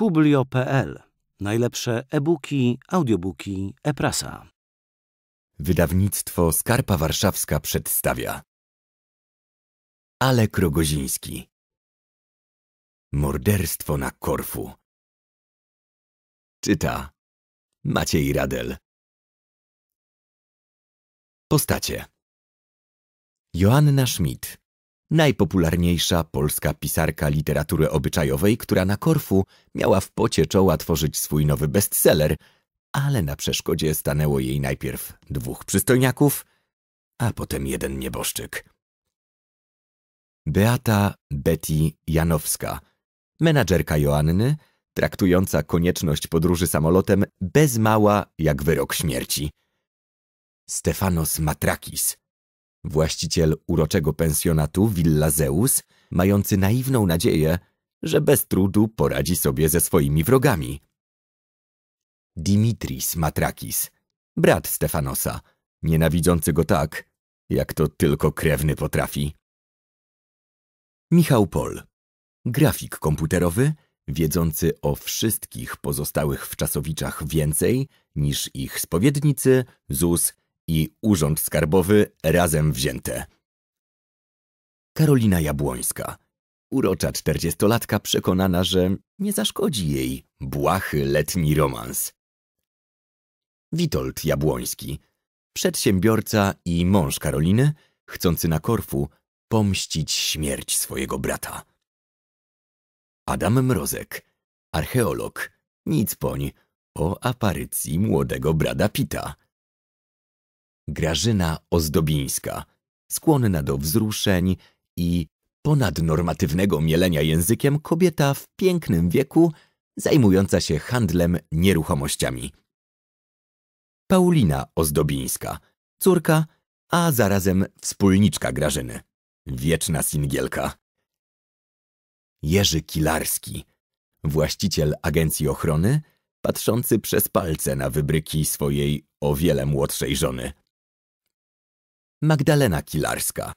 Publio.pl. Najlepsze e-booki, audiobooki, e-prasa. Wydawnictwo Skarpa Warszawska przedstawia Ale Krogoziński Morderstwo na Korfu Czyta Maciej Radel Postacie Joanna Schmidt najpopularniejsza polska pisarka literatury obyczajowej, która na Korfu miała w pocie czoła tworzyć swój nowy bestseller, ale na przeszkodzie stanęło jej najpierw dwóch przystojniaków, a potem jeden nieboszczyk. Beata Betty Janowska, menadżerka Joanny, traktująca konieczność podróży samolotem bez mała jak wyrok śmierci. Stefanos Matrakis, właściciel uroczego pensjonatu Villa Zeus, mający naiwną nadzieję, że bez trudu poradzi sobie ze swoimi wrogami. Dimitris Matrakis, brat Stefanosa, nienawidzący go tak, jak to tylko krewny potrafi. Michał Pol, grafik komputerowy, wiedzący o wszystkich pozostałych w czasowiczach więcej niż ich spowiednicy, ZUS i Urząd Skarbowy razem wzięte. Karolina Jabłońska. Urocza czterdziestolatka przekonana, że nie zaszkodzi jej błahy letni romans. Witold Jabłoński. Przedsiębiorca i mąż Karoliny, chcący na Korfu pomścić śmierć swojego brata. Adam Mrozek. Archeolog. Nic poń o aparycji młodego Brada Pita. Grażyna Ozdobińska, skłonna do wzruszeń i ponadnormatywnego mielenia językiem kobieta w pięknym wieku zajmująca się handlem nieruchomościami. Paulina Ozdobińska, córka, a zarazem wspólniczka Grażyny, wieczna singielka. Jerzy Kilarski, właściciel agencji ochrony, patrzący przez palce na wybryki swojej o wiele młodszej żony. Magdalena Kilarska.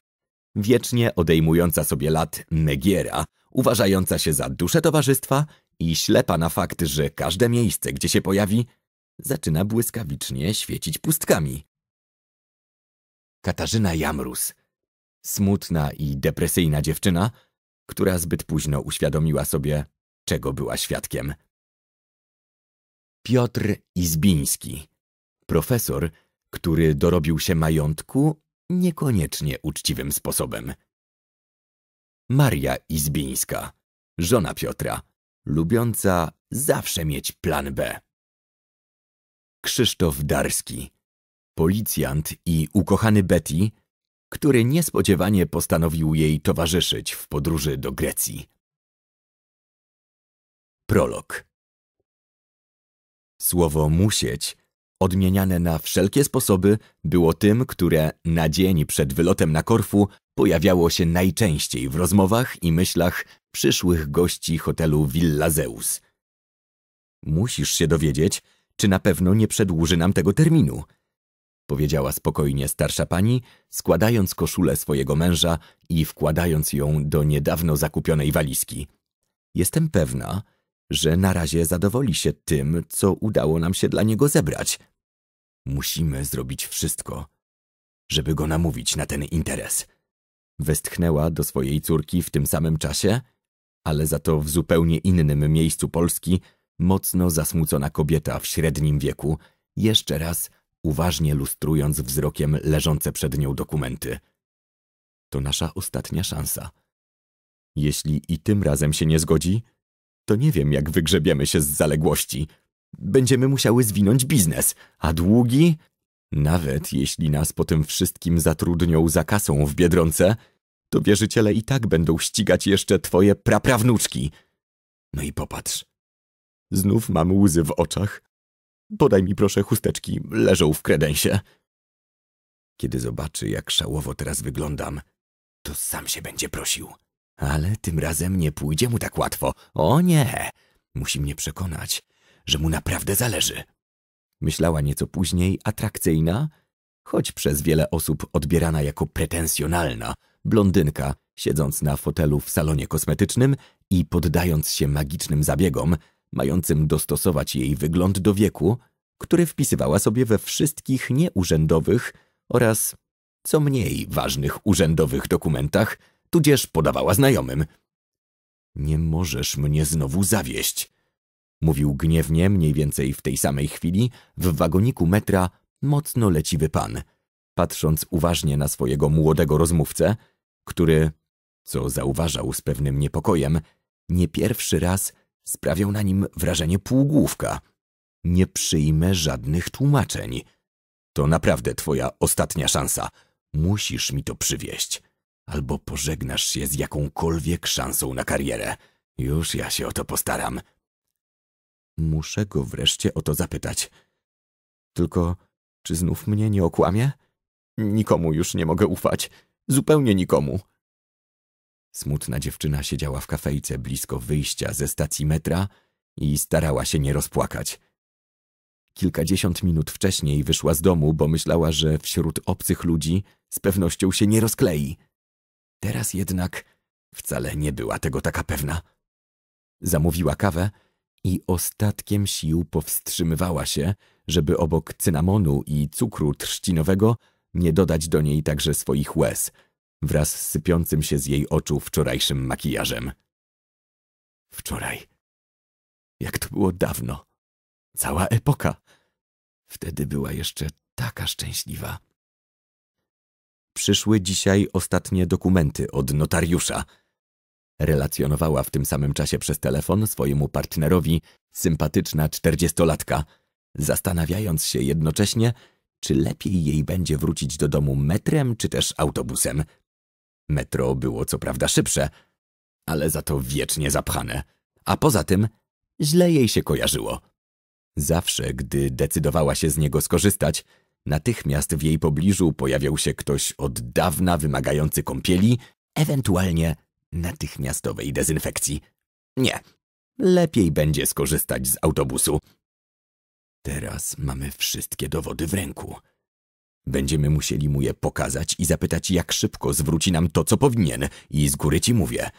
Wiecznie odejmująca sobie lat Megiera, uważająca się za duszę towarzystwa i ślepa na fakt, że każde miejsce, gdzie się pojawi, zaczyna błyskawicznie świecić pustkami. Katarzyna Jamrus. Smutna i depresyjna dziewczyna, która zbyt późno uświadomiła sobie, czego była świadkiem. Piotr Izbiński. Profesor, który dorobił się majątku niekoniecznie uczciwym sposobem. Maria Izbińska, żona Piotra, lubiąca zawsze mieć plan B. Krzysztof Darski, policjant i ukochany Betty, który niespodziewanie postanowił jej towarzyszyć w podróży do Grecji. Prolog Słowo musieć odmieniane na wszelkie sposoby, było tym, które na dzień przed wylotem na Korfu pojawiało się najczęściej w rozmowach i myślach przyszłych gości hotelu Villa Zeus. Musisz się dowiedzieć, czy na pewno nie przedłuży nam tego terminu, powiedziała spokojnie starsza pani, składając koszulę swojego męża i wkładając ją do niedawno zakupionej walizki. Jestem pewna, że na razie zadowoli się tym, co udało nam się dla niego zebrać. Musimy zrobić wszystko, żeby go namówić na ten interes. Westchnęła do swojej córki w tym samym czasie, ale za to w zupełnie innym miejscu Polski mocno zasmucona kobieta w średnim wieku, jeszcze raz uważnie lustrując wzrokiem leżące przed nią dokumenty. To nasza ostatnia szansa. Jeśli i tym razem się nie zgodzi, to nie wiem, jak wygrzebiemy się z zaległości. Będziemy musiały zwinąć biznes, a długi... Nawet jeśli nas po tym wszystkim zatrudnią za kasą w Biedronce, to wierzyciele i tak będą ścigać jeszcze twoje praprawnuczki. No i popatrz. Znów mam łzy w oczach. Podaj mi proszę chusteczki, leżą w kredensie. Kiedy zobaczy, jak szałowo teraz wyglądam, to sam się będzie prosił. Ale tym razem nie pójdzie mu tak łatwo. O nie! Musi mnie przekonać, że mu naprawdę zależy. Myślała nieco później atrakcyjna, choć przez wiele osób odbierana jako pretensjonalna, blondynka, siedząc na fotelu w salonie kosmetycznym i poddając się magicznym zabiegom, mającym dostosować jej wygląd do wieku, który wpisywała sobie we wszystkich nieurzędowych oraz co mniej ważnych urzędowych dokumentach, tudzież podawała znajomym. Nie możesz mnie znowu zawieść, mówił gniewnie mniej więcej w tej samej chwili, w wagoniku metra mocno leciwy pan, patrząc uważnie na swojego młodego rozmówcę, który, co zauważał z pewnym niepokojem, nie pierwszy raz sprawiał na nim wrażenie półgłówka. Nie przyjmę żadnych tłumaczeń. To naprawdę twoja ostatnia szansa. Musisz mi to przywieść albo pożegnasz się z jakąkolwiek szansą na karierę. Już ja się o to postaram. Muszę go wreszcie o to zapytać. Tylko czy znów mnie nie okłamie? Nikomu już nie mogę ufać. Zupełnie nikomu. Smutna dziewczyna siedziała w kafejce blisko wyjścia ze stacji metra i starała się nie rozpłakać. Kilkadziesiąt minut wcześniej wyszła z domu, bo myślała, że wśród obcych ludzi z pewnością się nie rozklei. Teraz jednak wcale nie była tego taka pewna. Zamówiła kawę i ostatkiem sił powstrzymywała się, żeby obok cynamonu i cukru trzcinowego nie dodać do niej także swoich łez, wraz z sypiącym się z jej oczu wczorajszym makijażem. Wczoraj. Jak to było dawno. Cała epoka. Wtedy była jeszcze taka szczęśliwa przyszły dzisiaj ostatnie dokumenty od notariusza. Relacjonowała w tym samym czasie przez telefon swojemu partnerowi sympatyczna czterdziestolatka, zastanawiając się jednocześnie, czy lepiej jej będzie wrócić do domu metrem czy też autobusem. Metro było co prawda szybsze, ale za to wiecznie zapchane, a poza tym źle jej się kojarzyło. Zawsze, gdy decydowała się z niego skorzystać, Natychmiast w jej pobliżu pojawiał się ktoś od dawna wymagający kąpieli, ewentualnie natychmiastowej dezynfekcji. Nie, lepiej będzie skorzystać z autobusu. Teraz mamy wszystkie dowody w ręku. Będziemy musieli mu je pokazać i zapytać, jak szybko zwróci nam to, co powinien. I z góry ci mówię,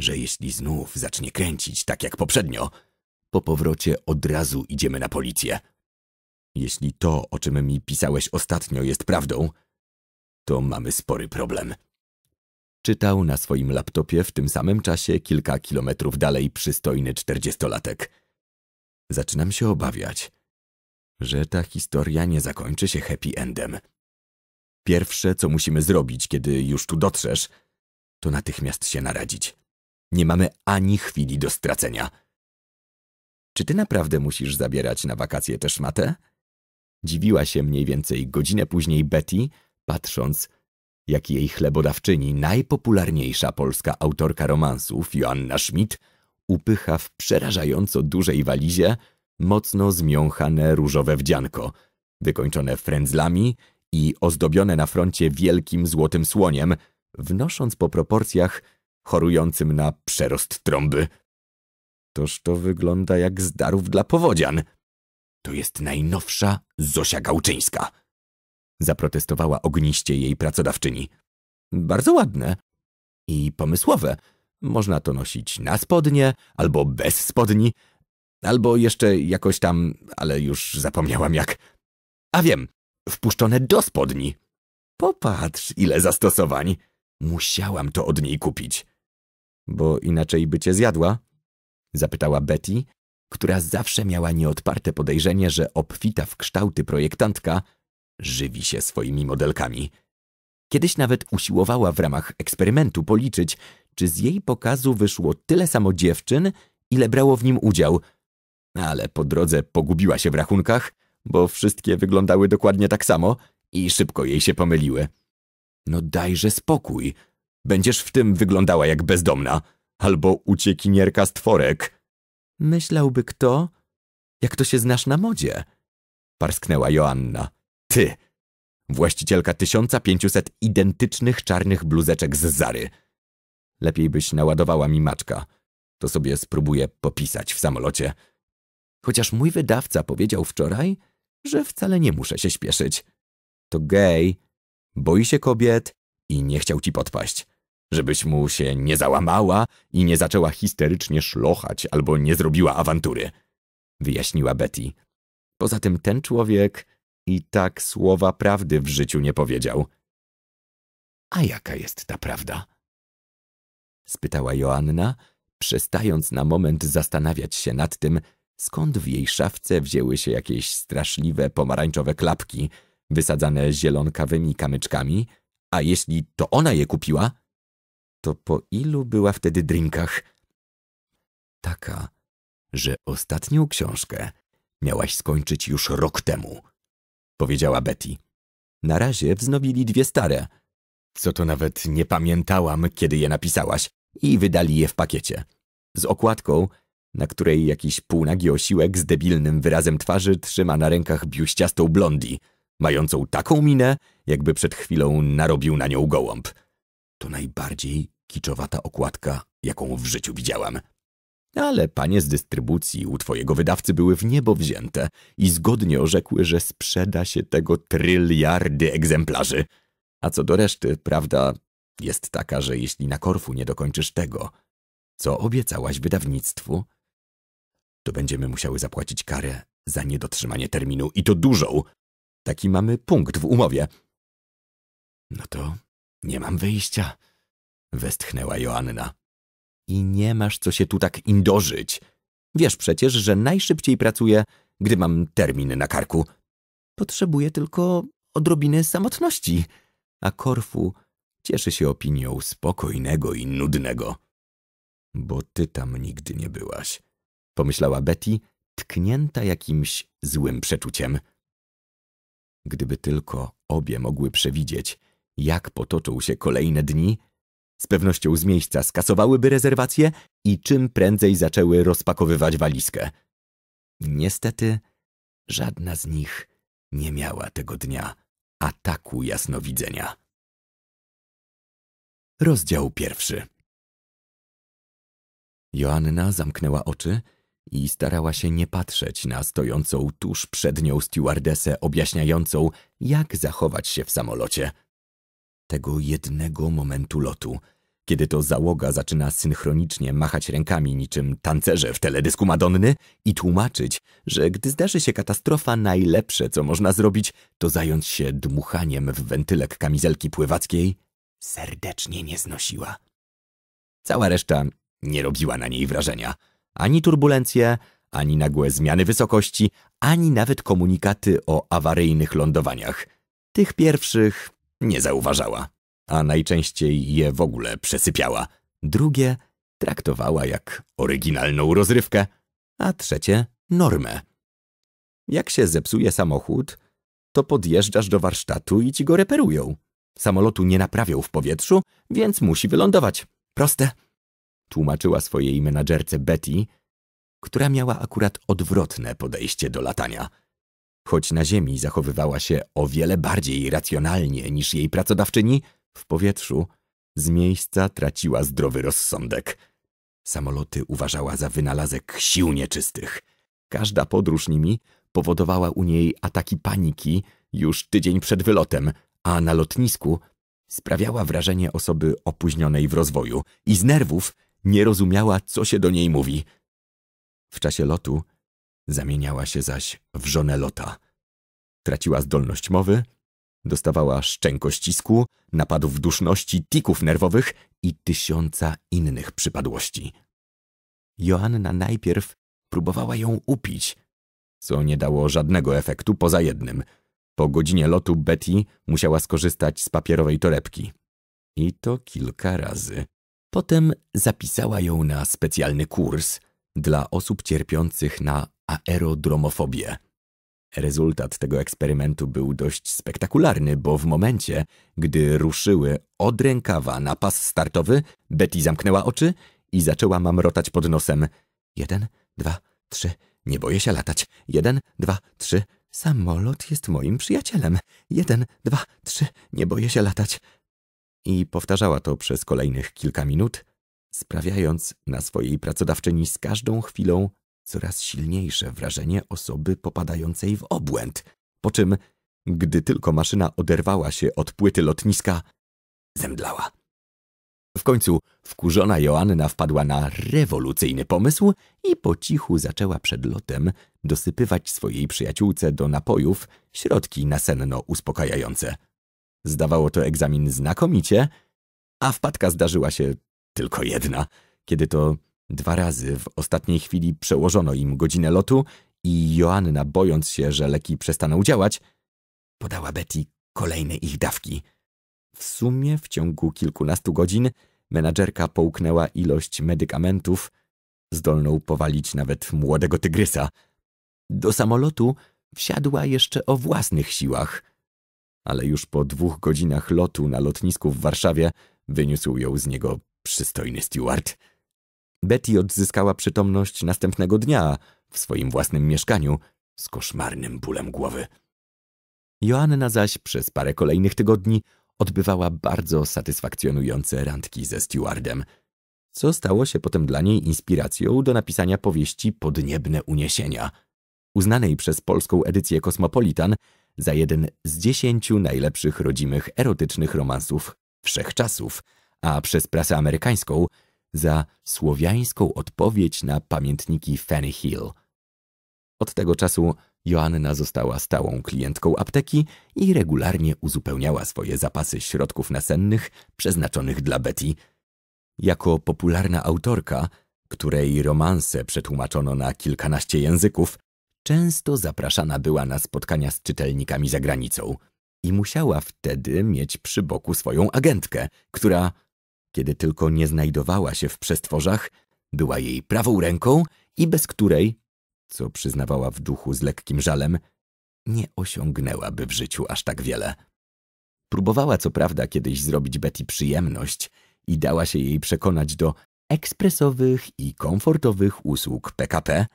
że jeśli znów zacznie kręcić tak jak poprzednio, po powrocie od razu idziemy na policję. Jeśli to, o czym mi pisałeś ostatnio, jest prawdą, to mamy spory problem. Czytał na swoim laptopie w tym samym czasie kilka kilometrów dalej przystojny czterdziestolatek. Zaczynam się obawiać, że ta historia nie zakończy się happy endem. Pierwsze, co musimy zrobić, kiedy już tu dotrzesz, to natychmiast się naradzić. Nie mamy ani chwili do stracenia. Czy ty naprawdę musisz zabierać na wakacje też szmatę? Dziwiła się mniej więcej godzinę później Betty, patrząc, jak jej chlebodawczyni, najpopularniejsza polska autorka romansów, Joanna Schmidt, upycha w przerażająco dużej walizie mocno zmiąchane różowe wdzianko, wykończone frędzlami i ozdobione na froncie wielkim złotym słoniem, wnosząc po proporcjach chorującym na przerost trąby. Toż to wygląda jak zdarów dla powodzian – to jest najnowsza Zosia Gałczyńska. Zaprotestowała ogniście jej pracodawczyni. Bardzo ładne i pomysłowe. Można to nosić na spodnie albo bez spodni, albo jeszcze jakoś tam, ale już zapomniałam jak. A wiem, wpuszczone do spodni. Popatrz, ile zastosowań. Musiałam to od niej kupić. Bo inaczej by cię zjadła? Zapytała Betty, która zawsze miała nieodparte podejrzenie, że obfita w kształty projektantka żywi się swoimi modelkami. Kiedyś nawet usiłowała w ramach eksperymentu policzyć, czy z jej pokazu wyszło tyle samo dziewczyn, ile brało w nim udział. Ale po drodze pogubiła się w rachunkach, bo wszystkie wyglądały dokładnie tak samo i szybko jej się pomyliły. No dajże spokój. Będziesz w tym wyglądała jak bezdomna albo uciekinierka z tworek. Myślałby kto, jak to się znasz na modzie? Parsknęła Joanna. Ty! Właścicielka 1500 identycznych czarnych bluzeczek z Zary. Lepiej byś naładowała mi maczka. To sobie spróbuję popisać w samolocie. Chociaż mój wydawca powiedział wczoraj, że wcale nie muszę się śpieszyć. To gej, boi się kobiet i nie chciał ci podpaść żebyś mu się nie załamała i nie zaczęła histerycznie szlochać albo nie zrobiła awantury, wyjaśniła Betty. Poza tym ten człowiek i tak słowa prawdy w życiu nie powiedział. A jaka jest ta prawda? spytała Joanna, przestając na moment zastanawiać się nad tym, skąd w jej szafce wzięły się jakieś straszliwe pomarańczowe klapki wysadzane zielonkawymi kamyczkami, a jeśli to ona je kupiła, to po ilu była wtedy drinkach? Taka, że ostatnią książkę miałaś skończyć już rok temu, powiedziała Betty. Na razie wznowili dwie stare. Co to nawet nie pamiętałam, kiedy je napisałaś i wydali je w pakiecie. Z okładką, na której jakiś półnagi osiłek z debilnym wyrazem twarzy trzyma na rękach biuściastą blondi, mającą taką minę, jakby przed chwilą narobił na nią gołąb. To najbardziej kiczowata okładka, jaką w życiu widziałam. Ale panie z dystrybucji u twojego wydawcy były w niebo wzięte i zgodnie orzekły, że sprzeda się tego tryliardy egzemplarzy. A co do reszty, prawda jest taka, że jeśli na Korfu nie dokończysz tego, co obiecałaś wydawnictwu, to będziemy musiały zapłacić karę za niedotrzymanie terminu i to dużą. Taki mamy punkt w umowie. No to nie mam wyjścia westchnęła Joanna. I nie masz co się tu tak indożyć. Wiesz przecież, że najszybciej pracuję, gdy mam termin na karku. Potrzebuję tylko odrobiny samotności, a Korfu cieszy się opinią spokojnego i nudnego. Bo ty tam nigdy nie byłaś, pomyślała Betty, tknięta jakimś złym przeczuciem. Gdyby tylko obie mogły przewidzieć, jak potoczą się kolejne dni, z pewnością z miejsca skasowałyby rezerwację i czym prędzej zaczęły rozpakowywać walizkę. Niestety, żadna z nich nie miała tego dnia ataku jasnowidzenia. Rozdział pierwszy. Joanna zamknęła oczy i starała się nie patrzeć na stojącą tuż przed nią stewardesę objaśniającą, jak zachować się w samolocie. Tego jednego momentu lotu – kiedy to załoga zaczyna synchronicznie machać rękami niczym tancerze w teledysku Madonny i tłumaczyć, że gdy zdarzy się katastrofa, najlepsze co można zrobić, to zająć się dmuchaniem w wentylek kamizelki pływackiej, serdecznie nie znosiła. Cała reszta nie robiła na niej wrażenia. Ani turbulencje, ani nagłe zmiany wysokości, ani nawet komunikaty o awaryjnych lądowaniach. Tych pierwszych nie zauważała a najczęściej je w ogóle przesypiała. Drugie traktowała jak oryginalną rozrywkę, a trzecie normę. Jak się zepsuje samochód, to podjeżdżasz do warsztatu i ci go reperują. Samolotu nie naprawią w powietrzu, więc musi wylądować. Proste. Tłumaczyła swojej menadżerce Betty, która miała akurat odwrotne podejście do latania. Choć na ziemi zachowywała się o wiele bardziej racjonalnie niż jej pracodawczyni, w powietrzu z miejsca traciła zdrowy rozsądek. Samoloty uważała za wynalazek sił nieczystych. Każda podróż nimi powodowała u niej ataki paniki już tydzień przed wylotem, a na lotnisku sprawiała wrażenie osoby opóźnionej w rozwoju i z nerwów nie rozumiała, co się do niej mówi. W czasie lotu zamieniała się zaś w żonę lota. Traciła zdolność mowy Dostawała szczękościsku, napadów duszności, tików nerwowych i tysiąca innych przypadłości. Joanna najpierw próbowała ją upić, co nie dało żadnego efektu poza jednym. Po godzinie lotu Betty musiała skorzystać z papierowej torebki. I to kilka razy. Potem zapisała ją na specjalny kurs dla osób cierpiących na aerodromofobię. Rezultat tego eksperymentu był dość spektakularny, bo w momencie, gdy ruszyły od rękawa na pas startowy, Betty zamknęła oczy i zaczęła mamrotać pod nosem. Jeden, dwa, trzy, nie boję się latać. Jeden, dwa, trzy, samolot jest moim przyjacielem. Jeden, dwa, trzy, nie boję się latać. I powtarzała to przez kolejnych kilka minut, sprawiając na swojej pracodawczyni z każdą chwilą coraz silniejsze wrażenie osoby popadającej w obłęd. Po czym, gdy tylko maszyna oderwała się od płyty lotniska, zemdlała. W końcu wkurzona Joanna wpadła na rewolucyjny pomysł i po cichu zaczęła przed lotem dosypywać swojej przyjaciółce do napojów środki nasenno uspokajające. Zdawało to egzamin znakomicie, a wpadka zdarzyła się tylko jedna, kiedy to Dwa razy w ostatniej chwili przełożono im godzinę lotu i Joanna, bojąc się, że leki przestaną działać, podała Betty kolejne ich dawki. W sumie w ciągu kilkunastu godzin menadżerka połknęła ilość medykamentów, zdolną powalić nawet młodego tygrysa. Do samolotu wsiadła jeszcze o własnych siłach, ale już po dwóch godzinach lotu na lotnisku w Warszawie wyniósł ją z niego przystojny steward. Betty odzyskała przytomność następnego dnia w swoim własnym mieszkaniu z koszmarnym bólem głowy. Joanna zaś przez parę kolejnych tygodni odbywała bardzo satysfakcjonujące randki ze stewardem, co stało się potem dla niej inspiracją do napisania powieści Podniebne Uniesienia, uznanej przez polską edycję Kosmopolitan za jeden z dziesięciu najlepszych rodzimych erotycznych romansów wszechczasów, a przez prasę amerykańską za słowiańską odpowiedź na pamiętniki Fanny Hill. Od tego czasu Joanna została stałą klientką apteki i regularnie uzupełniała swoje zapasy środków nasennych przeznaczonych dla Betty. Jako popularna autorka, której romanse przetłumaczono na kilkanaście języków, często zapraszana była na spotkania z czytelnikami za granicą i musiała wtedy mieć przy boku swoją agentkę, która kiedy tylko nie znajdowała się w przestworzach, była jej prawą ręką i bez której, co przyznawała w duchu z lekkim żalem, nie osiągnęłaby w życiu aż tak wiele. Próbowała co prawda kiedyś zrobić Betty przyjemność i dała się jej przekonać do ekspresowych i komfortowych usług PKP,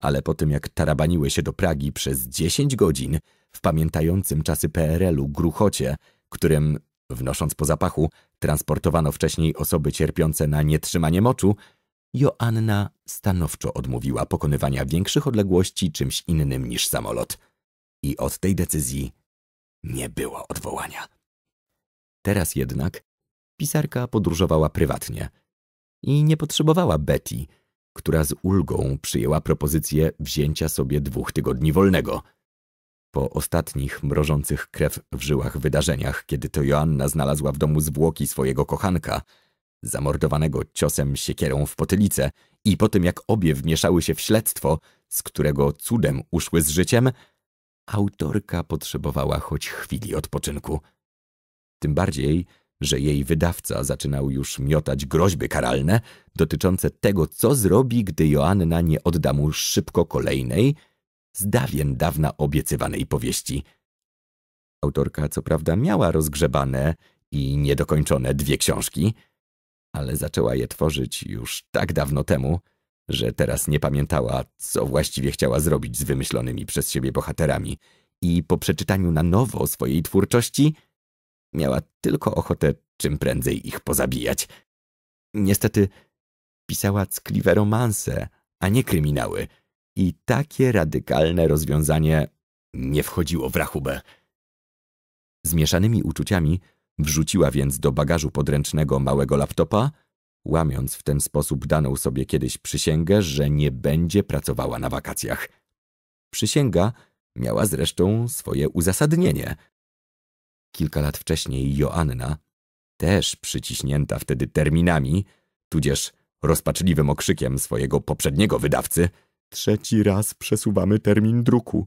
ale po tym jak tarabaniły się do Pragi przez dziesięć godzin w pamiętającym czasy PRL-u gruchocie, którym Wnosząc po zapachu, transportowano wcześniej osoby cierpiące na nietrzymanie moczu, Joanna stanowczo odmówiła pokonywania większych odległości czymś innym niż samolot. I od tej decyzji nie było odwołania. Teraz jednak pisarka podróżowała prywatnie i nie potrzebowała Betty, która z ulgą przyjęła propozycję wzięcia sobie dwóch tygodni wolnego – po ostatnich, mrożących krew w żyłach wydarzeniach, kiedy to Joanna znalazła w domu zwłoki swojego kochanka, zamordowanego ciosem siekierą w potylicę i po tym jak obie wmieszały się w śledztwo, z którego cudem uszły z życiem, autorka potrzebowała choć chwili odpoczynku. Tym bardziej, że jej wydawca zaczynał już miotać groźby karalne dotyczące tego, co zrobi, gdy Joanna nie odda mu szybko kolejnej – z dawien dawna obiecywanej powieści. Autorka co prawda miała rozgrzebane i niedokończone dwie książki, ale zaczęła je tworzyć już tak dawno temu, że teraz nie pamiętała, co właściwie chciała zrobić z wymyślonymi przez siebie bohaterami i po przeczytaniu na nowo swojej twórczości miała tylko ochotę czym prędzej ich pozabijać. Niestety pisała ckliwe romanse, a nie kryminały – i takie radykalne rozwiązanie nie wchodziło w rachubę. Zmieszanymi uczuciami wrzuciła więc do bagażu podręcznego małego laptopa, łamiąc w ten sposób daną sobie kiedyś przysięgę, że nie będzie pracowała na wakacjach. Przysięga miała zresztą swoje uzasadnienie. Kilka lat wcześniej Joanna, też przyciśnięta wtedy terminami, tudzież rozpaczliwym okrzykiem swojego poprzedniego wydawcy, Trzeci raz przesuwamy termin druku.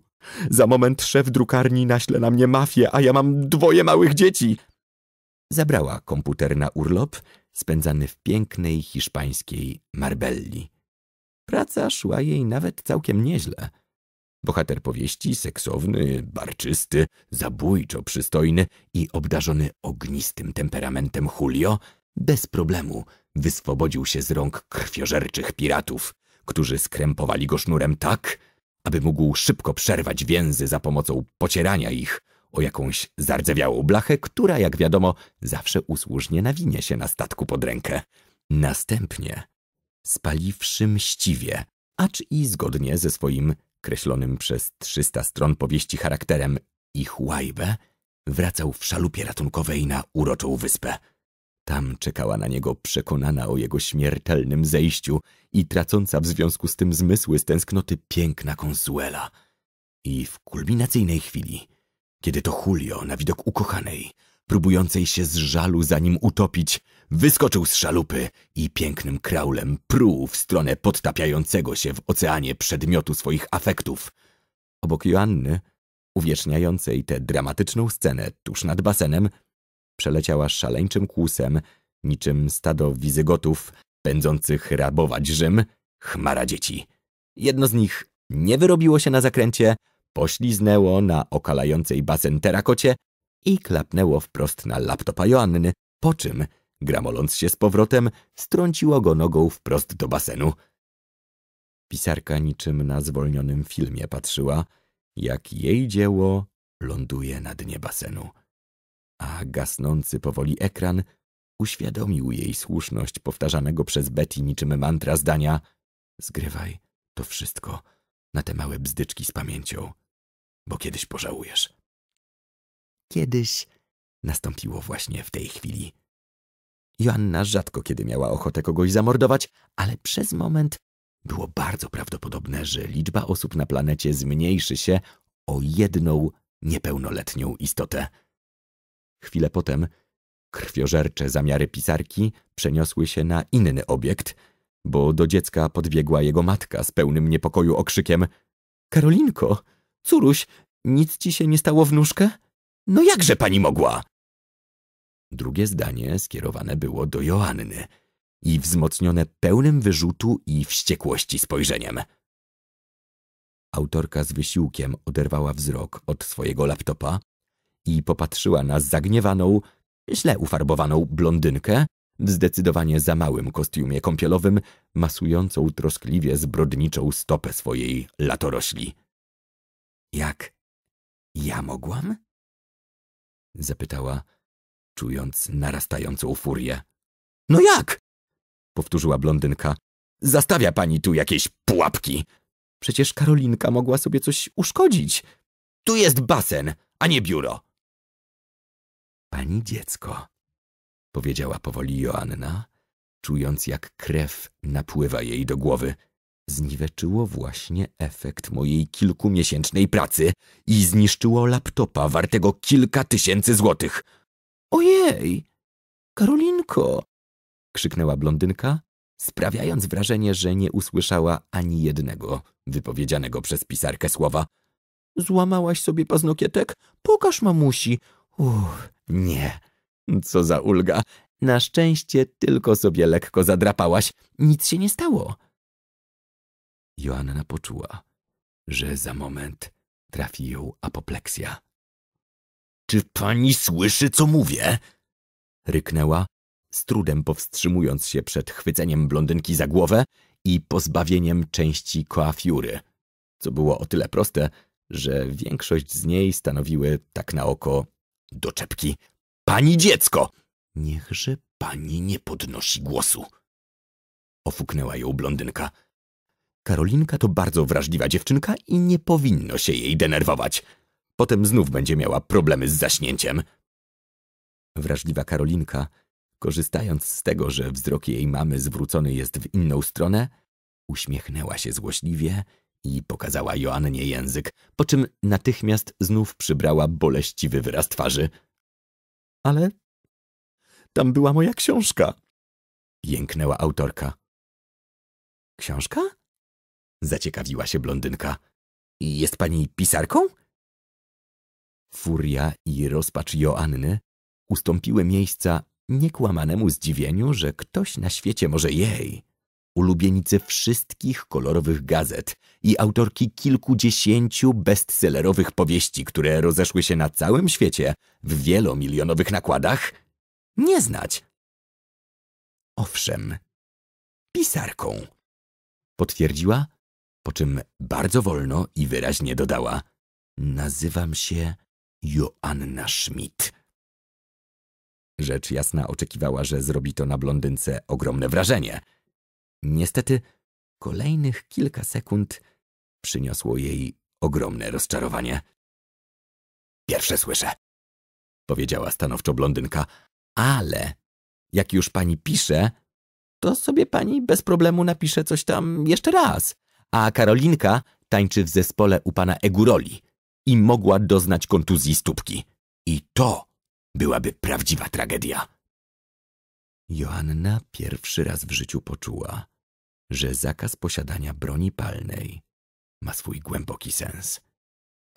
Za moment szef drukarni naśle na mnie mafię, a ja mam dwoje małych dzieci. Zabrała komputer na urlop, spędzany w pięknej hiszpańskiej Marbelli. Praca szła jej nawet całkiem nieźle. Bohater powieści, seksowny, barczysty, zabójczo przystojny i obdarzony ognistym temperamentem Julio, bez problemu wyswobodził się z rąk krwiożerczych piratów którzy skrępowali go sznurem tak, aby mógł szybko przerwać więzy za pomocą pocierania ich o jakąś zardzewiałą blachę, która, jak wiadomo, zawsze usłużnie nawinie się na statku pod rękę. Następnie, spaliwszy mściwie, acz i zgodnie ze swoim kreślonym przez 300 stron powieści charakterem ich łajbę, wracał w szalupie ratunkowej na uroczą wyspę. Tam czekała na niego przekonana o jego śmiertelnym zejściu i tracąca w związku z tym zmysły z tęsknoty piękna konsuela. I w kulminacyjnej chwili, kiedy to Julio na widok ukochanej, próbującej się z żalu za nim utopić, wyskoczył z szalupy i pięknym kraulem pruł w stronę podtapiającego się w oceanie przedmiotu swoich afektów. Obok Joanny, uwieczniającej tę dramatyczną scenę tuż nad basenem, przeleciała szaleńczym kłusem, niczym stado wizygotów pędzących rabować Rzym, chmara dzieci. Jedno z nich nie wyrobiło się na zakręcie, pośliznęło na okalającej basen terakocie i klapnęło wprost na laptopa Joanny, po czym, gramoląc się z powrotem, strąciło go nogą wprost do basenu. Pisarka niczym na zwolnionym filmie patrzyła, jak jej dzieło ląduje na dnie basenu a gasnący powoli ekran uświadomił jej słuszność powtarzanego przez Betty niczym mantra zdania Zgrywaj to wszystko na te małe bzdyczki z pamięcią, bo kiedyś pożałujesz. Kiedyś nastąpiło właśnie w tej chwili. Joanna rzadko kiedy miała ochotę kogoś zamordować, ale przez moment było bardzo prawdopodobne, że liczba osób na planecie zmniejszy się o jedną niepełnoletnią istotę. Chwilę potem krwiożercze zamiary pisarki przeniosły się na inny obiekt, bo do dziecka podbiegła jego matka z pełnym niepokoju okrzykiem Karolinko, córuś, nic ci się nie stało w nóżkę? No jakże pani mogła? Drugie zdanie skierowane było do Joanny i wzmocnione pełnym wyrzutu i wściekłości spojrzeniem. Autorka z wysiłkiem oderwała wzrok od swojego laptopa i popatrzyła na zagniewaną, źle ufarbowaną blondynkę w zdecydowanie za małym kostiumie kąpielowym, masującą troskliwie zbrodniczą stopę swojej latorośli. Jak ja mogłam? zapytała, czując narastającą furię. No jak? powtórzyła blondynka. Zastawia pani tu jakieś pułapki. Przecież Karolinka mogła sobie coś uszkodzić. Tu jest basen, a nie biuro. Pani dziecko, powiedziała powoli Joanna, czując jak krew napływa jej do głowy. Zniweczyło właśnie efekt mojej kilkumiesięcznej pracy i zniszczyło laptopa wartego kilka tysięcy złotych. Ojej, Karolinko! krzyknęła blondynka, sprawiając wrażenie, że nie usłyszała ani jednego wypowiedzianego przez pisarkę słowa. Złamałaś sobie paznokietek? Pokaż mamusi. Uff, nie. Co za ulga. Na szczęście tylko sobie lekko zadrapałaś. Nic się nie stało. Joanna poczuła, że za moment trafi ją apopleksja. Czy pani słyszy, co mówię? Ryknęła, z trudem powstrzymując się przed chwyceniem blondynki za głowę i pozbawieniem części koafiury, co było o tyle proste, że większość z niej stanowiły tak na oko do czepki. Pani dziecko! Niechże pani nie podnosi głosu. Ofuknęła ją blondynka. Karolinka to bardzo wrażliwa dziewczynka i nie powinno się jej denerwować. Potem znów będzie miała problemy z zaśnięciem. Wrażliwa Karolinka, korzystając z tego, że wzrok jej mamy zwrócony jest w inną stronę, uśmiechnęła się złośliwie i pokazała Joannie język, po czym natychmiast znów przybrała boleściwy wyraz twarzy. Ale tam była moja książka, jęknęła autorka. Książka? Zaciekawiła się blondynka. Jest pani pisarką? Furia i rozpacz Joanny ustąpiły miejsca niekłamanemu zdziwieniu, że ktoś na świecie może jej, ulubienicy wszystkich kolorowych gazet i autorki kilkudziesięciu bestsellerowych powieści, które rozeszły się na całym świecie w wielomilionowych nakładach, nie znać. Owszem, pisarką, potwierdziła, po czym bardzo wolno i wyraźnie dodała. Nazywam się Joanna Schmidt. Rzecz jasna oczekiwała, że zrobi to na blondynce ogromne wrażenie – Niestety, kolejnych kilka sekund przyniosło jej ogromne rozczarowanie. Pierwsze słyszę, powiedziała stanowczo blondynka, ale jak już pani pisze, to sobie pani bez problemu napisze coś tam jeszcze raz. A Karolinka tańczy w zespole u pana Eguroli i mogła doznać kontuzji stópki. I to byłaby prawdziwa tragedia. Joanna pierwszy raz w życiu poczuła, że zakaz posiadania broni palnej ma swój głęboki sens.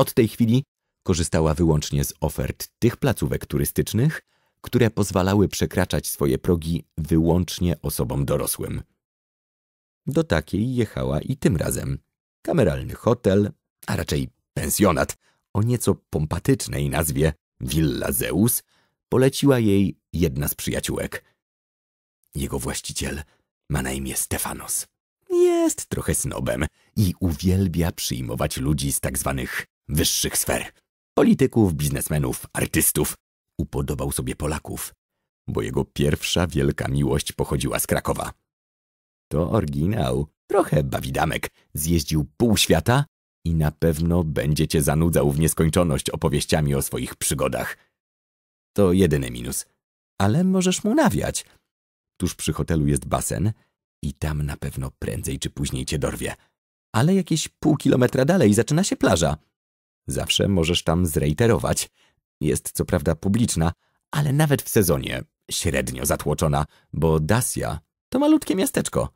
Od tej chwili korzystała wyłącznie z ofert tych placówek turystycznych, które pozwalały przekraczać swoje progi wyłącznie osobom dorosłym. Do takiej jechała i tym razem. Kameralny hotel, a raczej pensjonat o nieco pompatycznej nazwie Villa Zeus, poleciła jej jedna z przyjaciółek. Jego właściciel – ma na imię Stefanos. Jest trochę snobem i uwielbia przyjmować ludzi z tak zwanych wyższych sfer. Polityków, biznesmenów, artystów. Upodobał sobie Polaków, bo jego pierwsza wielka miłość pochodziła z Krakowa. To oryginał, trochę bawidamek. Zjeździł pół świata i na pewno będzie cię zanudzał w nieskończoność opowieściami o swoich przygodach. To jedyny minus. Ale możesz mu nawiać. Tuż przy hotelu jest basen i tam na pewno prędzej czy później cię dorwie. Ale jakieś pół kilometra dalej zaczyna się plaża. Zawsze możesz tam zrejterować. Jest co prawda publiczna, ale nawet w sezonie średnio zatłoczona, bo Dacia to malutkie miasteczko.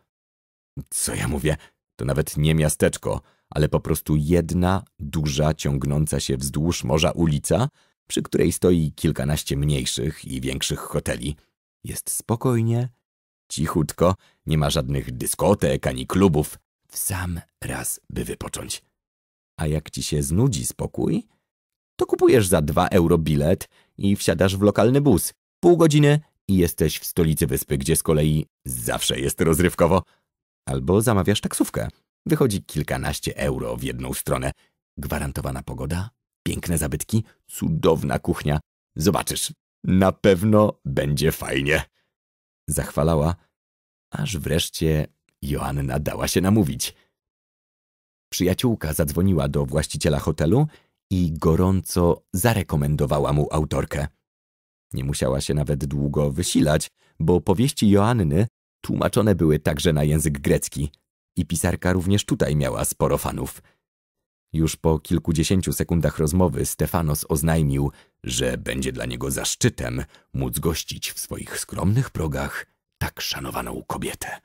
Co ja mówię? To nawet nie miasteczko, ale po prostu jedna duża, ciągnąca się wzdłuż morza ulica, przy której stoi kilkanaście mniejszych i większych hoteli – jest spokojnie, cichutko, nie ma żadnych dyskotek ani klubów. W sam raz, by wypocząć. A jak ci się znudzi spokój, to kupujesz za dwa euro bilet i wsiadasz w lokalny bus. Pół godziny i jesteś w stolicy wyspy, gdzie z kolei zawsze jest rozrywkowo. Albo zamawiasz taksówkę. Wychodzi kilkanaście euro w jedną stronę. Gwarantowana pogoda, piękne zabytki, cudowna kuchnia. Zobaczysz, na pewno będzie fajnie. Zachwalała, aż wreszcie Joanna dała się namówić. Przyjaciółka zadzwoniła do właściciela hotelu i gorąco zarekomendowała mu autorkę. Nie musiała się nawet długo wysilać, bo powieści Joanny tłumaczone były także na język grecki i pisarka również tutaj miała sporo fanów. Już po kilkudziesięciu sekundach rozmowy Stefanos oznajmił, że będzie dla niego zaszczytem móc gościć w swoich skromnych progach tak szanowaną kobietę.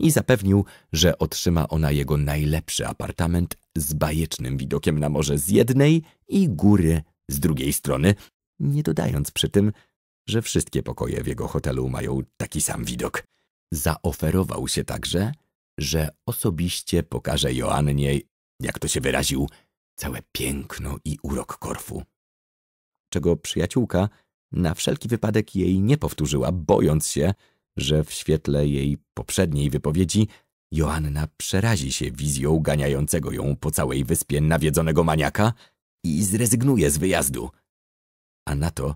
I zapewnił, że otrzyma ona jego najlepszy apartament z bajecznym widokiem na morze z jednej i góry z drugiej strony, nie dodając przy tym, że wszystkie pokoje w jego hotelu mają taki sam widok. Zaoferował się także, że osobiście pokaże Joannie jak to się wyraził, całe piękno i urok Korfu. Czego przyjaciółka na wszelki wypadek jej nie powtórzyła, bojąc się, że w świetle jej poprzedniej wypowiedzi Joanna przerazi się wizją ganiającego ją po całej wyspie nawiedzonego maniaka i zrezygnuje z wyjazdu. A na to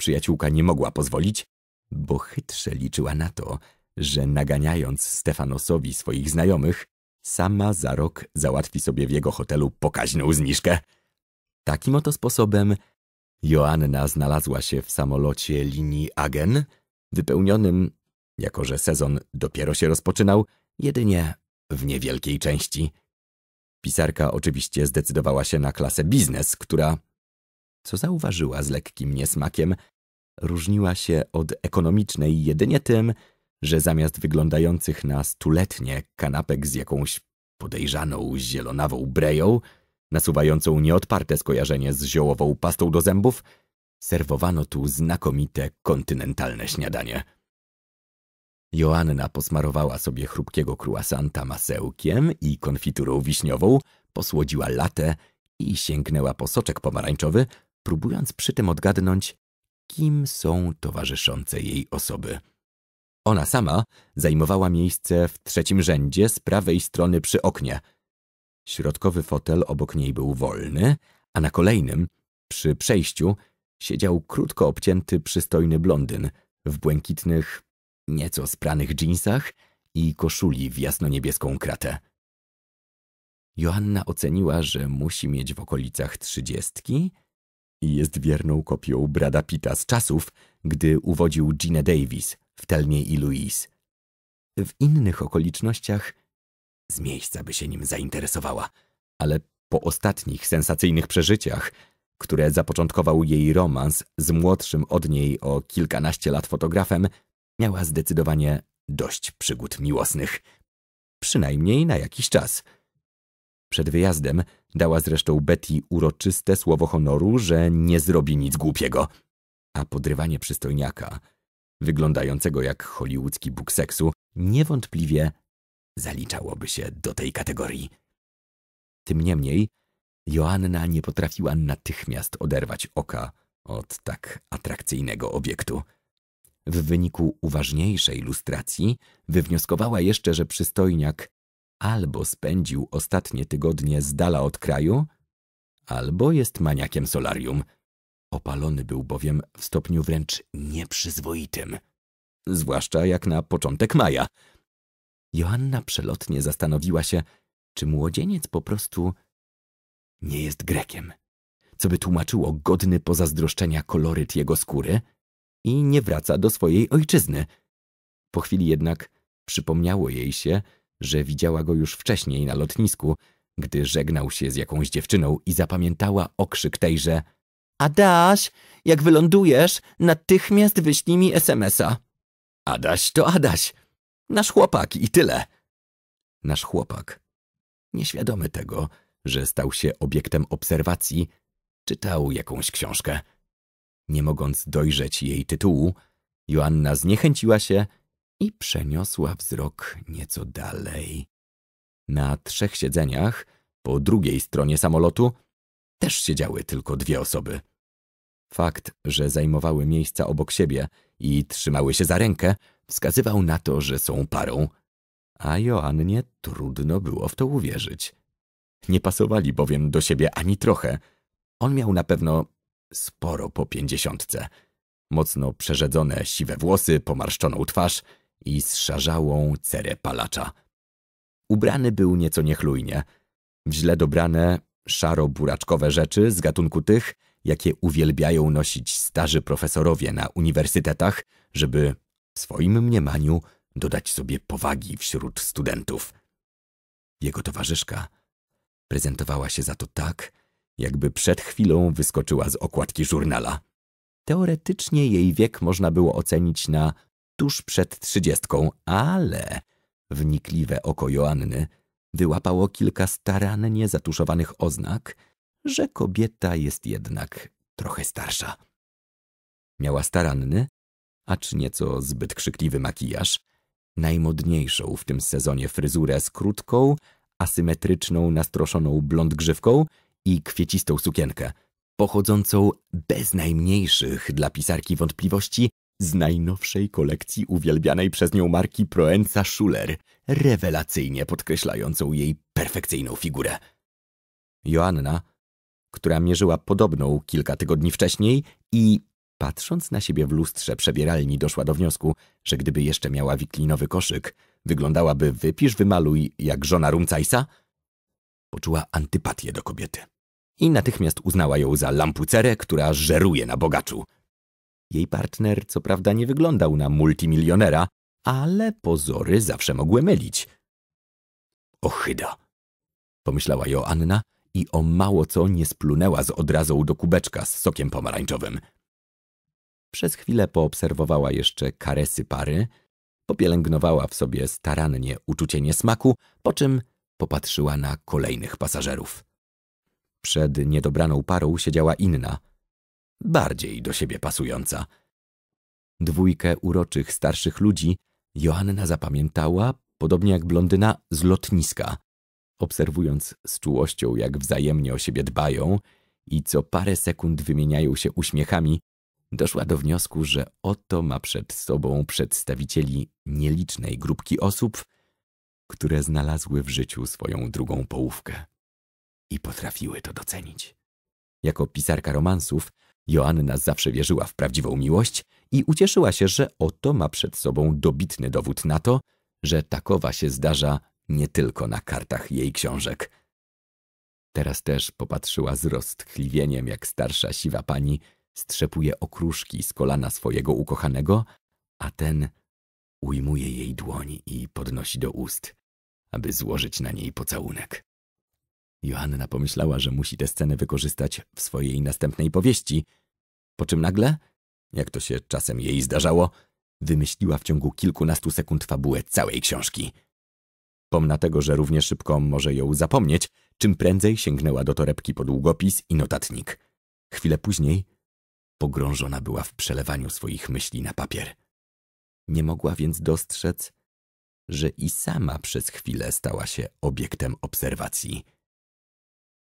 przyjaciółka nie mogła pozwolić, bo chytrze liczyła na to, że naganiając Stefanosowi swoich znajomych, Sama za rok załatwi sobie w jego hotelu pokaźną zniżkę. Takim oto sposobem Joanna znalazła się w samolocie linii Agen, wypełnionym, jako że sezon dopiero się rozpoczynał, jedynie w niewielkiej części. Pisarka oczywiście zdecydowała się na klasę biznes, która, co zauważyła z lekkim niesmakiem, różniła się od ekonomicznej jedynie tym, że zamiast wyglądających na stuletnie kanapek z jakąś podejrzaną zielonawą breją, nasuwającą nieodparte skojarzenie z ziołową pastą do zębów, serwowano tu znakomite kontynentalne śniadanie. Joanna posmarowała sobie chrupkiego kruasanta masełkiem i konfiturą wiśniową, posłodziła latę i sięgnęła po soczek pomarańczowy, próbując przy tym odgadnąć, kim są towarzyszące jej osoby. Ona sama zajmowała miejsce w trzecim rzędzie z prawej strony przy oknie. Środkowy fotel obok niej był wolny, a na kolejnym, przy przejściu, siedział krótko obcięty przystojny blondyn w błękitnych, nieco spranych dżinsach i koszuli w jasnoniebieską kratę. Joanna oceniła, że musi mieć w okolicach trzydziestki i jest wierną kopią Brada Pita z czasów, gdy uwodził Gina Davis – w Telmie i Louise. W innych okolicznościach z miejsca by się nim zainteresowała, ale po ostatnich sensacyjnych przeżyciach, które zapoczątkował jej romans z młodszym od niej o kilkanaście lat fotografem, miała zdecydowanie dość przygód miłosnych. Przynajmniej na jakiś czas. Przed wyjazdem dała zresztą Betty uroczyste słowo honoru, że nie zrobi nic głupiego, a podrywanie przystojniaka – wyglądającego jak hollywoodzki bóg seksu, niewątpliwie zaliczałoby się do tej kategorii. Tym niemniej, Joanna nie potrafiła natychmiast oderwać oka od tak atrakcyjnego obiektu. W wyniku uważniejszej lustracji wywnioskowała jeszcze, że przystojniak albo spędził ostatnie tygodnie z dala od kraju, albo jest maniakiem solarium – Opalony był bowiem w stopniu wręcz nieprzyzwoitym. Zwłaszcza jak na początek maja. Joanna przelotnie zastanowiła się, czy młodzieniec po prostu nie jest Grekiem, co by tłumaczyło godny pozazdroszczenia koloryt jego skóry i nie wraca do swojej ojczyzny. Po chwili jednak przypomniało jej się, że widziała go już wcześniej na lotnisku, gdy żegnał się z jakąś dziewczyną i zapamiętała okrzyk tejże – Adaś, jak wylądujesz, natychmiast wyślij mi SMS-a. Adaś to Adaś. Nasz chłopak i tyle. Nasz chłopak, nieświadomy tego, że stał się obiektem obserwacji, czytał jakąś książkę. Nie mogąc dojrzeć jej tytułu, Joanna zniechęciła się i przeniosła wzrok nieco dalej. Na trzech siedzeniach, po drugiej stronie samolotu, też siedziały tylko dwie osoby. Fakt, że zajmowały miejsca obok siebie i trzymały się za rękę, wskazywał na to, że są parą. A Joannie trudno było w to uwierzyć. Nie pasowali bowiem do siebie ani trochę. On miał na pewno sporo po pięćdziesiątce. Mocno przerzedzone siwe włosy, pomarszczoną twarz i zszarzałą cerę palacza. Ubrany był nieco niechlujnie. W źle dobrane, szaro-buraczkowe rzeczy z gatunku tych, jakie uwielbiają nosić starzy profesorowie na uniwersytetach, żeby w swoim mniemaniu dodać sobie powagi wśród studentów. Jego towarzyszka prezentowała się za to tak, jakby przed chwilą wyskoczyła z okładki żurnala. Teoretycznie jej wiek można było ocenić na tuż przed trzydziestką, ale wnikliwe oko Joanny wyłapało kilka starannie zatuszowanych oznak, że kobieta jest jednak trochę starsza. Miała staranny, acz nieco zbyt krzykliwy makijaż, najmodniejszą w tym sezonie fryzurę z krótką, asymetryczną, nastroszoną blond grzywką i kwiecistą sukienkę, pochodzącą bez najmniejszych dla pisarki wątpliwości z najnowszej kolekcji uwielbianej przez nią marki Proenza Schuller, rewelacyjnie podkreślającą jej perfekcyjną figurę. Joanna która mierzyła podobną kilka tygodni wcześniej i patrząc na siebie w lustrze przebieralni doszła do wniosku, że gdyby jeszcze miała wiklinowy koszyk, wyglądałaby wypisz wymaluj jak żona Rumcajsa. Poczuła antypatię do kobiety i natychmiast uznała ją za lampucerę, która żeruje na bogaczu. Jej partner co prawda nie wyglądał na multimilionera, ale pozory zawsze mogły mylić. Ochyda, pomyślała Joanna, i o mało co nie splunęła z odrazą do kubeczka z sokiem pomarańczowym. Przez chwilę poobserwowała jeszcze karesy pary, popielęgnowała w sobie starannie uczucie niesmaku, po czym popatrzyła na kolejnych pasażerów. Przed niedobraną parą siedziała inna, bardziej do siebie pasująca. Dwójkę uroczych starszych ludzi Joanna zapamiętała, podobnie jak blondyna, z lotniska obserwując z czułością, jak wzajemnie o siebie dbają i co parę sekund wymieniają się uśmiechami, doszła do wniosku, że oto ma przed sobą przedstawicieli nielicznej grupki osób, które znalazły w życiu swoją drugą połówkę i potrafiły to docenić. Jako pisarka romansów, Joanna zawsze wierzyła w prawdziwą miłość i ucieszyła się, że oto ma przed sobą dobitny dowód na to, że takowa się zdarza nie tylko na kartach jej książek. Teraz też popatrzyła z roztkliwieniem, jak starsza siwa pani strzepuje okruszki z kolana swojego ukochanego, a ten ujmuje jej dłoń i podnosi do ust, aby złożyć na niej pocałunek. Joanna pomyślała, że musi tę scenę wykorzystać w swojej następnej powieści, po czym nagle, jak to się czasem jej zdarzało, wymyśliła w ciągu kilkunastu sekund fabułę całej książki – Pomna tego, że równie szybko może ją zapomnieć, czym prędzej sięgnęła do torebki po długopis i notatnik. Chwilę później pogrążona była w przelewaniu swoich myśli na papier. Nie mogła więc dostrzec, że i sama przez chwilę stała się obiektem obserwacji.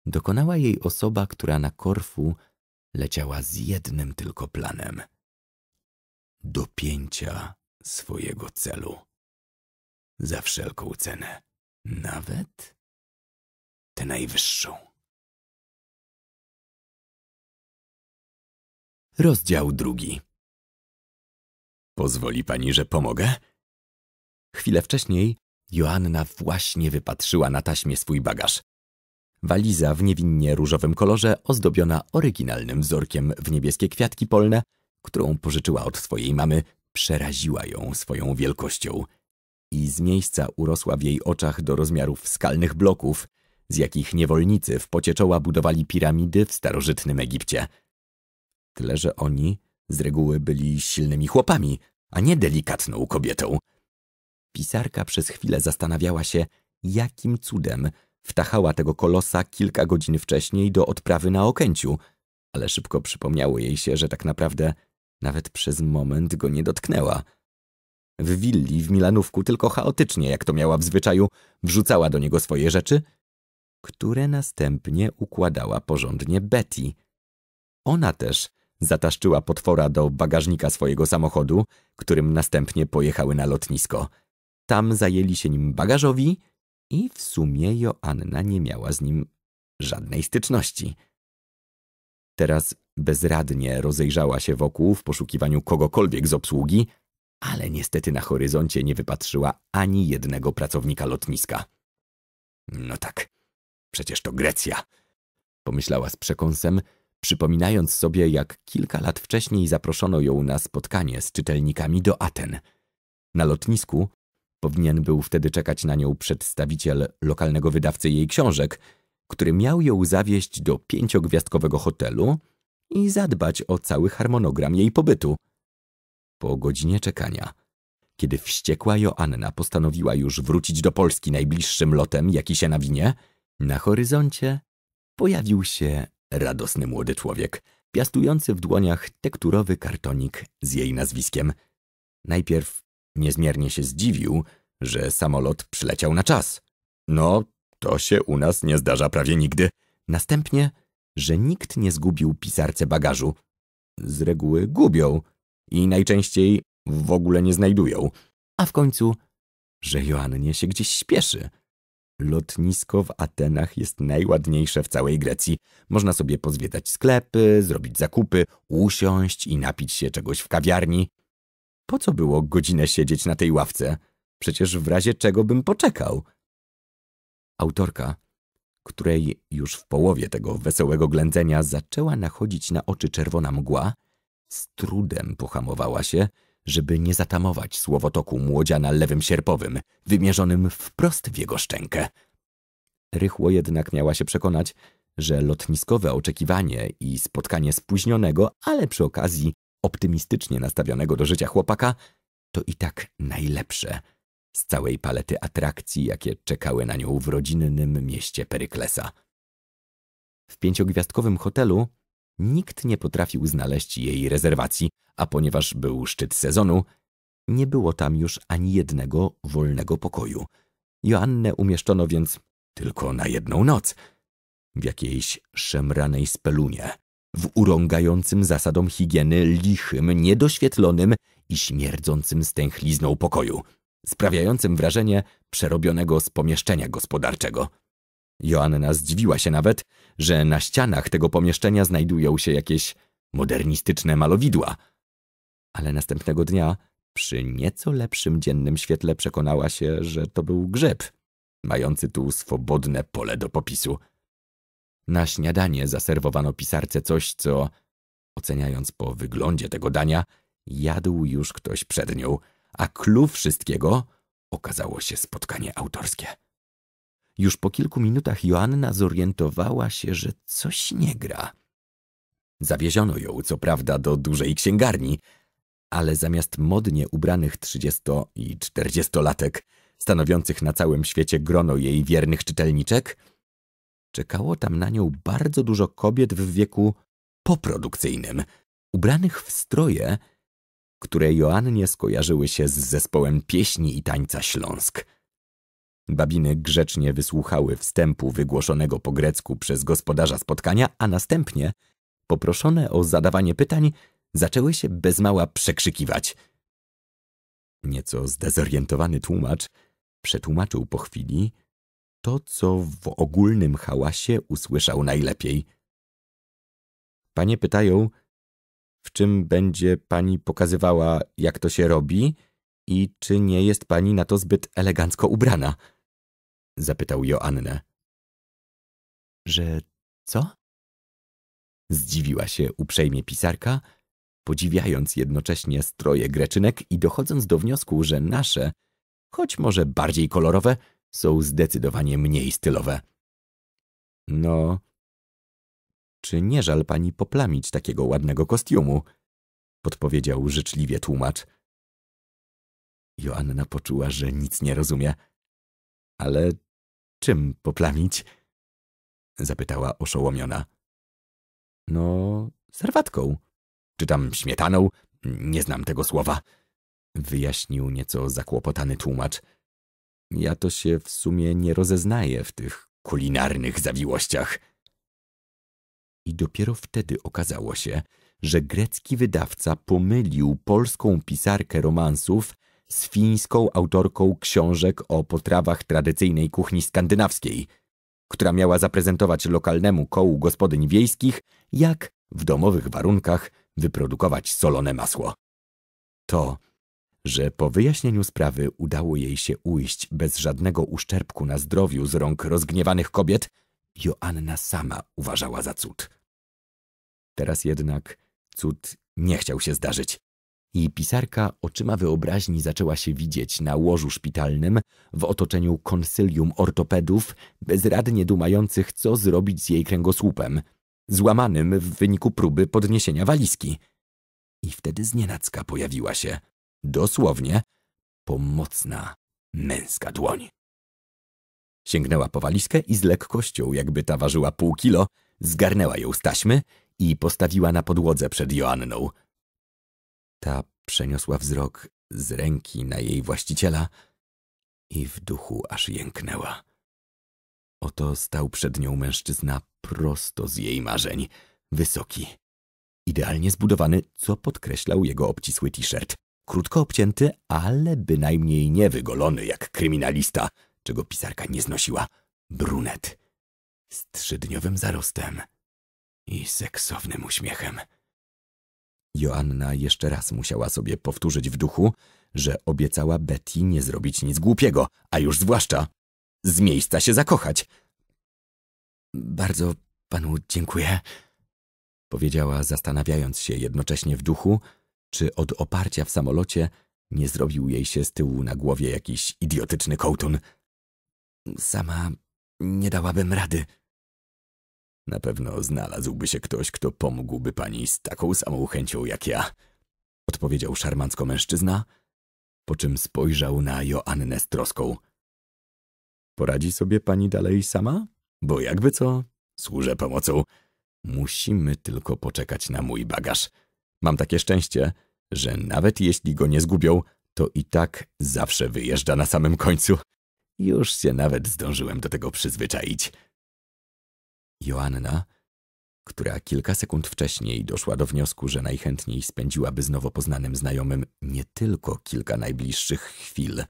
Dokonała jej osoba, która na Korfu leciała z jednym tylko planem – dopięcia swojego celu. Za wszelką cenę. Nawet tę najwyższą. Rozdział drugi. Pozwoli pani, że pomogę? Chwilę wcześniej Joanna właśnie wypatrzyła na taśmie swój bagaż. Waliza w niewinnie różowym kolorze, ozdobiona oryginalnym wzorkiem w niebieskie kwiatki polne, którą pożyczyła od swojej mamy, przeraziła ją swoją wielkością i z miejsca urosła w jej oczach do rozmiarów skalnych bloków, z jakich niewolnicy w pocie czoła budowali piramidy w starożytnym Egipcie. Tyle, że oni z reguły byli silnymi chłopami, a nie delikatną kobietą. Pisarka przez chwilę zastanawiała się, jakim cudem wtachała tego kolosa kilka godzin wcześniej do odprawy na Okęciu, ale szybko przypomniało jej się, że tak naprawdę nawet przez moment go nie dotknęła – w willi w Milanówku tylko chaotycznie, jak to miała w zwyczaju, wrzucała do niego swoje rzeczy, które następnie układała porządnie Betty. Ona też zataszczyła potwora do bagażnika swojego samochodu, którym następnie pojechały na lotnisko. Tam zajęli się nim bagażowi i w sumie Joanna nie miała z nim żadnej styczności. Teraz bezradnie rozejrzała się wokół w poszukiwaniu kogokolwiek z obsługi, ale niestety na horyzoncie nie wypatrzyła ani jednego pracownika lotniska. No tak, przecież to Grecja, pomyślała z przekąsem, przypominając sobie, jak kilka lat wcześniej zaproszono ją na spotkanie z czytelnikami do Aten. Na lotnisku powinien był wtedy czekać na nią przedstawiciel lokalnego wydawcy jej książek, który miał ją zawieźć do pięciogwiazdkowego hotelu i zadbać o cały harmonogram jej pobytu po godzinie czekania, kiedy wściekła Joanna postanowiła już wrócić do Polski najbliższym lotem, jaki się nawinie, na horyzoncie pojawił się radosny młody człowiek, piastujący w dłoniach tekturowy kartonik z jej nazwiskiem. Najpierw niezmiernie się zdziwił, że samolot przyleciał na czas. No, to się u nas nie zdarza prawie nigdy. Następnie, że nikt nie zgubił pisarce bagażu. Z reguły gubią, i najczęściej w ogóle nie znajdują. A w końcu, że Joannie się gdzieś śpieszy. Lotnisko w Atenach jest najładniejsze w całej Grecji. Można sobie pozwiedzać sklepy, zrobić zakupy, usiąść i napić się czegoś w kawiarni. Po co było godzinę siedzieć na tej ławce? Przecież w razie czego bym poczekał. Autorka, której już w połowie tego wesołego ględzenia zaczęła nachodzić na oczy czerwona mgła, z trudem pohamowała się, żeby nie zatamować słowotoku młodziana lewym sierpowym, wymierzonym wprost w jego szczękę. Rychło jednak miała się przekonać, że lotniskowe oczekiwanie i spotkanie spóźnionego, ale przy okazji optymistycznie nastawionego do życia chłopaka, to i tak najlepsze z całej palety atrakcji, jakie czekały na nią w rodzinnym mieście Peryklesa. W pięciogwiazdkowym hotelu Nikt nie potrafił znaleźć jej rezerwacji, a ponieważ był szczyt sezonu, nie było tam już ani jednego wolnego pokoju. Joannę umieszczono więc tylko na jedną noc w jakiejś szemranej spelunie, w urągającym zasadom higieny lichym, niedoświetlonym i śmierdzącym stęchlizną pokoju, sprawiającym wrażenie przerobionego z pomieszczenia gospodarczego. Joanna zdziwiła się nawet, że na ścianach tego pomieszczenia znajdują się jakieś modernistyczne malowidła. Ale następnego dnia, przy nieco lepszym dziennym świetle, przekonała się, że to był grzeb, mający tu swobodne pole do popisu. Na śniadanie zaserwowano pisarce coś, co, oceniając po wyglądzie tego dania, jadł już ktoś przed nią, a clue wszystkiego okazało się spotkanie autorskie. Już po kilku minutach Joanna zorientowała się, że coś nie gra. Zawieziono ją, co prawda, do dużej księgarni, ale zamiast modnie ubranych trzydziesto- i czterdziestolatek, stanowiących na całym świecie grono jej wiernych czytelniczek, czekało tam na nią bardzo dużo kobiet w wieku poprodukcyjnym, ubranych w stroje, które Joannie skojarzyły się z zespołem pieśni i tańca Śląsk – Babiny grzecznie wysłuchały wstępu wygłoszonego po grecku przez gospodarza spotkania, a następnie, poproszone o zadawanie pytań, zaczęły się bez mała przekrzykiwać. Nieco zdezorientowany tłumacz przetłumaczył po chwili to, co w ogólnym hałasie usłyszał najlepiej. Panie pytają, w czym będzie pani pokazywała, jak to się robi i czy nie jest pani na to zbyt elegancko ubrana – Zapytał Joannę. Że co? Zdziwiła się uprzejmie pisarka, podziwiając jednocześnie stroje greczynek i dochodząc do wniosku, że nasze, choć może bardziej kolorowe, są zdecydowanie mniej stylowe. No, czy nie żal pani poplamić takiego ładnego kostiumu? Podpowiedział życzliwie tłumacz. Joanna poczuła, że nic nie rozumie. Ale czym poplamić? Zapytała oszołomiona. No, serwatką. Czy tam śmietaną? Nie znam tego słowa. Wyjaśnił nieco zakłopotany tłumacz. Ja to się w sumie nie rozeznaję w tych kulinarnych zawiłościach. I dopiero wtedy okazało się, że grecki wydawca pomylił polską pisarkę romansów z fińską autorką książek o potrawach tradycyjnej kuchni skandynawskiej, która miała zaprezentować lokalnemu kołu gospodyń wiejskich, jak w domowych warunkach wyprodukować solone masło. To, że po wyjaśnieniu sprawy udało jej się ujść bez żadnego uszczerbku na zdrowiu z rąk rozgniewanych kobiet, Joanna sama uważała za cud. Teraz jednak cud nie chciał się zdarzyć i pisarka oczyma wyobraźni zaczęła się widzieć na łożu szpitalnym w otoczeniu konsylium ortopedów, bezradnie dumających, co zrobić z jej kręgosłupem, złamanym w wyniku próby podniesienia walizki. I wtedy znienacka pojawiła się, dosłownie, pomocna, męska dłoń. Sięgnęła po walizkę i z lekkością, jakby ta ważyła pół kilo, zgarnęła ją z taśmy i postawiła na podłodze przed Joanną – ta przeniosła wzrok z ręki na jej właściciela i w duchu aż jęknęła. Oto stał przed nią mężczyzna prosto z jej marzeń, wysoki, idealnie zbudowany, co podkreślał jego obcisły t-shirt. Krótko obcięty, ale bynajmniej niewygolony jak kryminalista, czego pisarka nie znosiła. Brunet z trzydniowym zarostem i seksownym uśmiechem. Joanna jeszcze raz musiała sobie powtórzyć w duchu, że obiecała Betty nie zrobić nic głupiego, a już zwłaszcza z miejsca się zakochać. Bardzo panu dziękuję, powiedziała, zastanawiając się jednocześnie w duchu, czy od oparcia w samolocie nie zrobił jej się z tyłu na głowie jakiś idiotyczny kołtun. Sama nie dałabym rady. Na pewno znalazłby się ktoś, kto pomógłby pani z taką samą chęcią jak ja, odpowiedział szarmancko mężczyzna, po czym spojrzał na Joannę z troską. Poradzi sobie pani dalej sama? Bo jakby co, służę pomocą. Musimy tylko poczekać na mój bagaż. Mam takie szczęście, że nawet jeśli go nie zgubią, to i tak zawsze wyjeżdża na samym końcu. Już się nawet zdążyłem do tego przyzwyczaić. Joanna, która kilka sekund wcześniej doszła do wniosku, że najchętniej spędziłaby z nowo poznanym znajomym nie tylko kilka najbliższych chwil,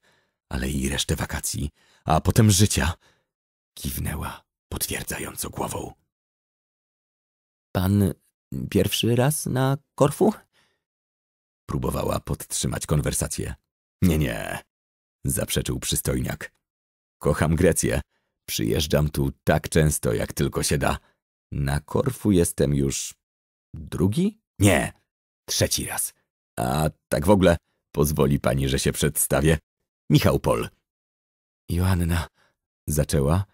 ale i resztę wakacji, a potem życia, kiwnęła potwierdzająco głową. Pan pierwszy raz na Korfu? Próbowała podtrzymać konwersację. Nie, nie, zaprzeczył przystojniak. Kocham Grecję, Przyjeżdżam tu tak często, jak tylko się da. Na Korfu jestem już... drugi? Nie, trzeci raz. A tak w ogóle, pozwoli pani, że się przedstawię. Michał Pol. Joanna, zaczęła,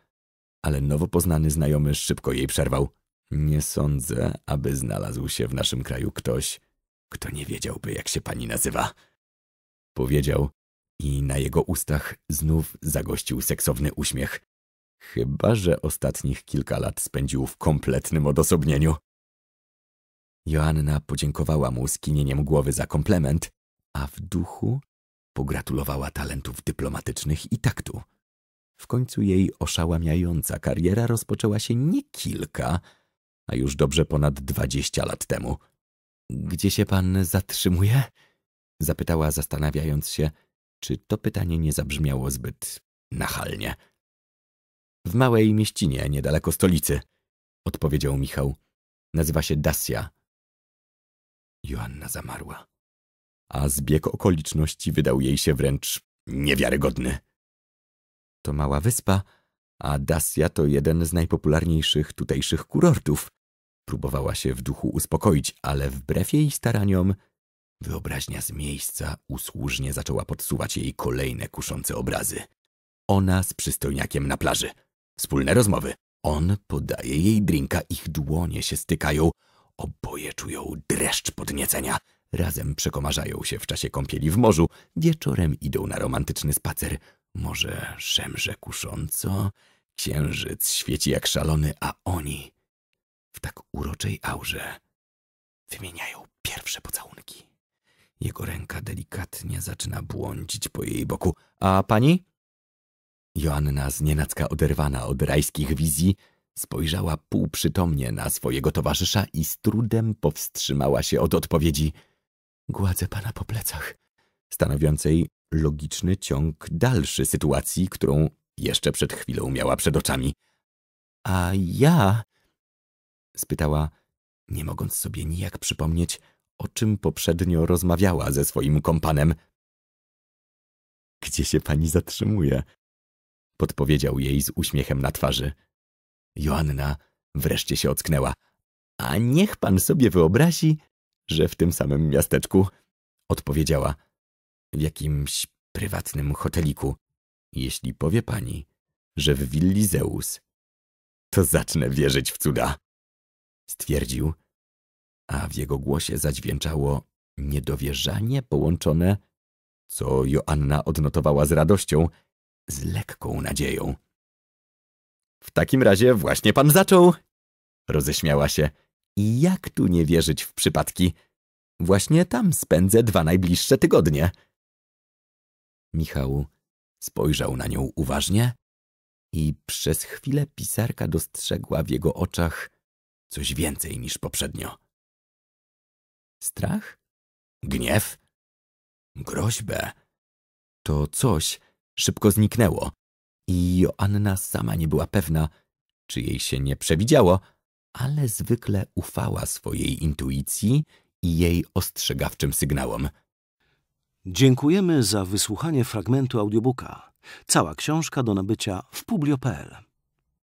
ale nowo poznany znajomy szybko jej przerwał. Nie sądzę, aby znalazł się w naszym kraju ktoś, kto nie wiedziałby, jak się pani nazywa. Powiedział i na jego ustach znów zagościł seksowny uśmiech. Chyba, że ostatnich kilka lat spędził w kompletnym odosobnieniu. Joanna podziękowała mu skinieniem głowy za komplement, a w duchu pogratulowała talentów dyplomatycznych i taktu. W końcu jej oszałamiająca kariera rozpoczęła się nie kilka, a już dobrze ponad dwadzieścia lat temu. Gdzie się pan zatrzymuje? Zapytała zastanawiając się, czy to pytanie nie zabrzmiało zbyt nachalnie. W małej mieścinie, niedaleko stolicy, odpowiedział Michał. Nazywa się Dasia. Joanna zamarła, a zbieg okoliczności wydał jej się wręcz niewiarygodny. To mała wyspa, a Dasia to jeden z najpopularniejszych tutejszych kurortów. Próbowała się w duchu uspokoić, ale wbrew jej staraniom wyobraźnia z miejsca usłużnie zaczęła podsuwać jej kolejne kuszące obrazy. Ona z przystojniakiem na plaży – Wspólne rozmowy. On podaje jej drinka, ich dłonie się stykają. Oboje czują dreszcz podniecenia. Razem przekomarzają się w czasie kąpieli w morzu. Wieczorem idą na romantyczny spacer. Może szemrze kusząco? Księżyc świeci jak szalony, a oni w tak uroczej aurze wymieniają pierwsze pocałunki. Jego ręka delikatnie zaczyna błądzić po jej boku. A pani? Joanna znienacka oderwana od rajskich wizji spojrzała półprzytomnie na swojego towarzysza i z trudem powstrzymała się od odpowiedzi. Gładzę pana po plecach, stanowiącej logiczny ciąg dalszy sytuacji, którą jeszcze przed chwilą miała przed oczami. A ja? spytała, nie mogąc sobie nijak przypomnieć, o czym poprzednio rozmawiała ze swoim kompanem. Gdzie się pani zatrzymuje? podpowiedział jej z uśmiechem na twarzy. Joanna wreszcie się ocknęła. A niech pan sobie wyobrazi, że w tym samym miasteczku, odpowiedziała, w jakimś prywatnym hoteliku. Jeśli powie pani, że w willi Zeus, to zacznę wierzyć w cuda, stwierdził, a w jego głosie zadźwięczało niedowierzanie połączone, co Joanna odnotowała z radością z lekką nadzieją. W takim razie właśnie pan zaczął, roześmiała się. I jak tu nie wierzyć w przypadki? Właśnie tam spędzę dwa najbliższe tygodnie. Michał spojrzał na nią uważnie i przez chwilę pisarka dostrzegła w jego oczach coś więcej niż poprzednio. Strach? Gniew? Groźbę? To coś, szybko zniknęło i Joanna sama nie była pewna, czy jej się nie przewidziało, ale zwykle ufała swojej intuicji i jej ostrzegawczym sygnałom. Dziękujemy za wysłuchanie fragmentu audiobooka. Cała książka do nabycia w publio.pl.